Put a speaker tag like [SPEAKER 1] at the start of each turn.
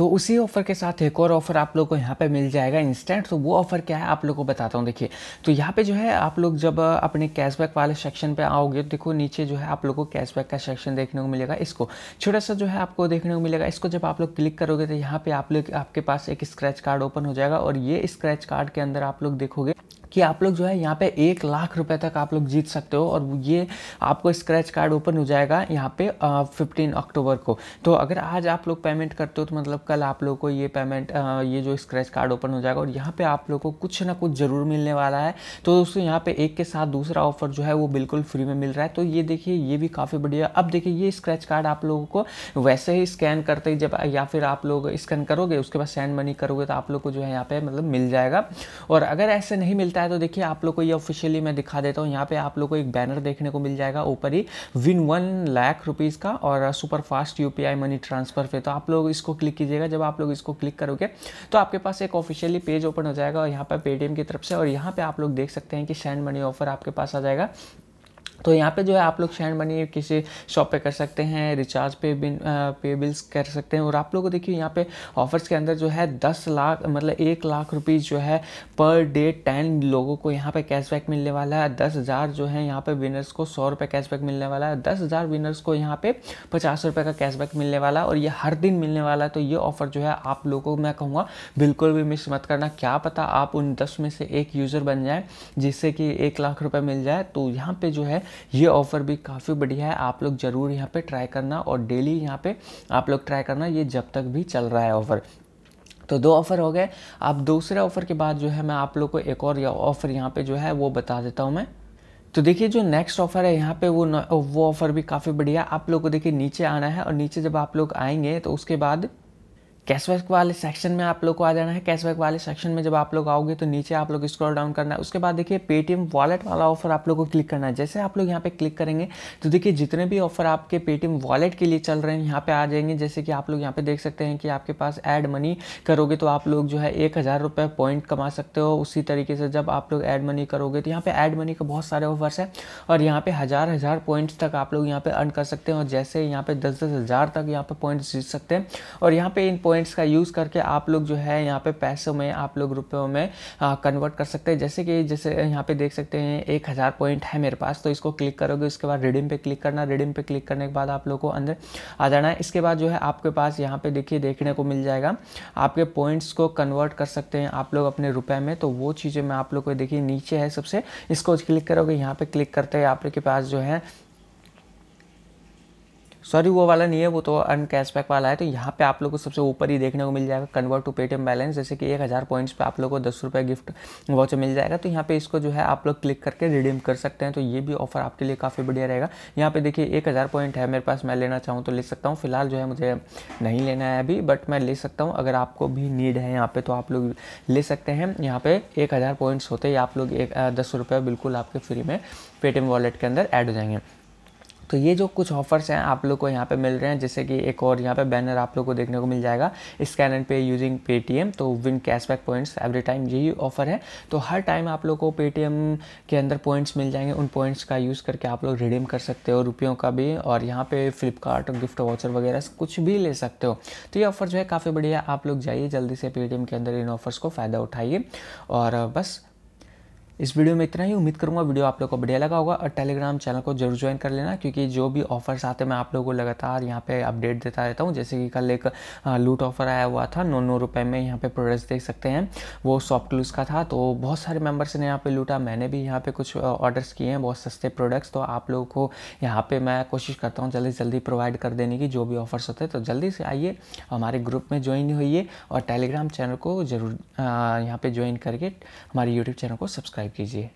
[SPEAKER 1] तो उसी ऑफर के साथ एक और ऑफर आप लोग को यहाँ पे मिल जाएगा इंस्टेंट तो वो ऑफर क्या है आप लोग को बताता हूँ देखिए तो यहाँ पे जो है आप लोग जब अपने कैशबैक वाले सेक्शन पे आओगे तो देखो नीचे जो है आप लोग को कैशबैक का सेक्शन देखने को मिलेगा इसको छोटा सा जो है आपको देखने को मिलेगा इसको जब आप लोग क्लिक करोगे तो यहाँ पे आप लोग आपके पास एक स्क्रैच कार्ड ओपन हो जाएगा और ये स्क्रैच कार्ड के अंदर आप लोग देखोगे कि आप लोग जो है यहाँ पे एक लाख रुपए तक आप लोग जीत सकते हो और ये आपको स्क्रैच कार्ड ओपन हो जाएगा यहाँ पे फिफ्टीन अक्टूबर को तो अगर आज आप लोग पेमेंट करते हो तो मतलब कल आप लोग को ये पेमेंट आ, ये जो स्क्रैच कार्ड ओपन हो जाएगा और यहाँ पे आप लोग को कुछ ना कुछ ज़रूर मिलने वाला है तो दोस्तों यहाँ पे एक के साथ दूसरा ऑफर जो है वो बिल्कुल फ्री में मिल रहा है तो ये देखिए ये भी काफ़ी बढ़िया अब देखिए ये स्क्रैच कार्ड आप लोगों को वैसे ही स्कैन करते ही जब या फिर आप लोग स्कैन करोगे उसके बाद सेंड मनी करोगे तो आप लोग को जो है यहाँ पे मतलब मिल जाएगा और अगर ऐसे नहीं मिलता आता है तो देखिए आप लोग को ये ऑफिशियली मैं दिखा देता हूँ यहाँ पे आप लोग को एक बैनर देखने को मिल जाएगा ऊपर ही विन वन लाख रुपीज़ का और super fast you money transfer पे तो आप लोग इसको क्लिक कीजिएगा जब आप लोग इसको क्लिक करोगे तो आपके पास एक ऑफिशियली पेज ओपन हो जाएगा और यहाँ पर पेटीएम की तरफ से और यहाँ पर आप लोग देख सकते हैं कि सैंड मनी ऑफर आपके पास आ जाएगा तो यहाँ पे जो है आप लोग शैंड मनी किसी शॉप पे कर सकते हैं रिचार्ज पे बिन पे बिल्स कर सकते हैं और आप लोगों को देखिए यहाँ पे ऑफर्स के अंदर जो है दस लाख मतलब एक लाख रुपीज़ जो है पर डे टेन लोगों को यहाँ पे कैशबैक मिलने वाला है दस हज़ार जो है यहाँ पे विनर्स को सौ रुपये कैशबैक मिलने वाला है दस हज़ार विनर्स को यहाँ पर पचास रुपये का कैशबैक मिलने वाला है और ये हर दिन मिलने वाला है तो ये ऑफ़र जो है आप लोगों को मैं कहूँगा बिल्कुल भी मिस मत करना क्या पता आप उन दस में से एक यूज़र बन जाए जिससे कि एक लाख रुपये मिल जाए तो यहाँ पर जो है ये ऑफ़र भी काफ़ी बढ़िया है आप लोग ज़रूर यहाँ पे ट्राई करना और डेली यहाँ पे आप लोग ट्राई करना ये जब तक भी चल रहा है ऑफ़र तो दो ऑफ़र हो गए अब दूसरे ऑफ़र के बाद जो है मैं आप लोग को एक और ऑफ़र यहाँ पर जो है वो बता देता हूँ मैं तो देखिए जो नेक्स्ट ऑफर है यहाँ पे वो वो ऑफर भी काफ़ी बढ़िया आप लोग को देखिए नीचे आना है और नीचे जब आप लोग आएंगे तो उसके बाद कैशबैक वाले सेक्शन में आप लोग को आ जाना है कैशबैक वाले सेक्शन में जब आप लोग आओगे तो नीचे आप लोग स्क्रॉल डाउन करना है उसके बाद देखिए पेटीएम वॉलेट वाला ऑफर आप लोग को क्लिक करना है जैसे आप लोग यहाँ पे क्लिक करेंगे तो देखिए जितने भी ऑफर आपके पेटीएम वॉलेट के लिए चल रहे हैं यहाँ पे आ जाएंगे जैसे कि आप लोग यहाँ पे देख सकते हैं कि आपके पास एड मनी करोगे तो आप लोग जो है एक हज़ार रुपये पॉइंट कमा सकते हो उसी तरीके से जब आप लोग एड मनी करोगे तो यहाँ पर एड मनी का बहुत सारे ऑफर्स है और यहाँ पे हज़ार हज़ार पॉइंट्स तक आप लोग यहाँ पर अर्न कर सकते हैं और जैसे यहाँ पे दस दस हज़ार तक यहाँ पे पॉइंट्स जीत सकते हैं और यहाँ पे इन पॉइंट्स का यूज़ करके आप लोग जो है यहाँ पे पैसों में आप लोग रुपयों में कन्वर्ट कर सकते हैं जैसे कि जैसे यहाँ पे देख सकते हैं एक हज़ार पॉइंट है मेरे पास तो इसको क्लिक करोगे उसके बाद रिडीम पे क्लिक करना रिडीम पे क्लिक करने के बाद आप लोग को अंदर आ जाना है इसके बाद जो है आपके पास यहाँ पर देखिए देखने को मिल जाएगा आपके पॉइंट्स को कन्वर्ट कर सकते हैं आप लोग अपने रुपये में तो वो चीज़ें मैं आप लोग को देखिए नीचे है सबसे इसको क्लिक करोगे यहाँ पर क्लिक करते हैं के पास जो है सॉरी वो वाला नहीं है वो तो अन कैशबैक वाला है तो यहाँ पे आप लोग को सबसे ऊपर ही देखने को मिल जाएगा कन्वर्ट टू पेटीएम बैलेंस जैसे कि एक हज़ार पॉइंट्स पर आप लोग को दस रुपये गिफ्ट वॉचर मिल जाएगा तो यहाँ पे इसको जो है आप लोग क्लिक करके रिडीम कर सकते हैं तो ये भी ऑफर आपके लिए काफ़ी बढ़िया रहेगा यहाँ पे देखिए एक हज़ार पॉइंट है मेरे पास मैं लेना चाहूँ तो ले सकता हूँ फिलहाल जो है मुझे नहीं लेना है अभी बट मैं ले सकता हूँ अगर आपको भी नीड है यहाँ पर तो आप लोग ले सकते हैं यहाँ पर एक हज़ार पॉइंट्स होते ही आप लोग एक दस रुपये बिल्कुल आपके फ्री में पेटीएम वॉलेट के अंदर ऐड हो जाएंगे तो ये जो कुछ ऑफर्स हैं आप लोग को यहाँ पे मिल रहे हैं जैसे कि एक और यहाँ पे बैनर आप लोग को देखने को मिल जाएगा scan and pay using Paytm तो win cashback points every time यही ऑफर है तो हर टाइम आप लोग को पेटीएम के अंदर पॉइंट्स मिल जाएंगे उन पॉइंट्स का यूज़ करके आप लोग रिडीम कर सकते हो रुपयों का भी और यहाँ पे फ्लिपकार्ट गिफ्ट वाचर वगैरह कुछ भी ले सकते हो तो ये ऑफर जो है काफ़ी बढ़िया आप लोग जाइए जल्दी से पेटीएम के अंदर इन ऑफर्स को फ़ायदा उठाइए और बस इस वीडियो में इतना ही उम्मीद करूँगा वीडियो आप लोग को बढ़िया लगा होगा और टेलीग्राम चैनल को जरूर ज्वाइन कर लेना क्योंकि जो भी ऑफर्स आते हैं मैं आप लोगों को लगातार यहाँ पे अपडेट देता रहता हूँ जैसे कि कल एक लूट ऑफर आया हुआ था नौ नौ रुपये में यहाँ पे प्रोडक्ट्स देख सकते हैं वो सॉफ्ट क्लूज़ का था तो बहुत सारे मेम्बर्स ने यहाँ पर लूटा मैंने भी यहाँ पर कुछ ऑर्डर्स किए हैं बहुत सस्ते प्रोडक्ट्स तो आप लोगों को यहाँ पर मैं कोशिश करता हूँ जल्दी जल्दी प्रोवाइड कर देने की जो भी ऑफर्स होते हैं तो जल्दी से आइए हमारे ग्रुप में ज्वाइन होइए और टेलीग्राम चैनल को ज़रूर यहाँ पर ज्वाइन करके हमारे यूट्यूब चैनल को सब्सक्राइब कीजिए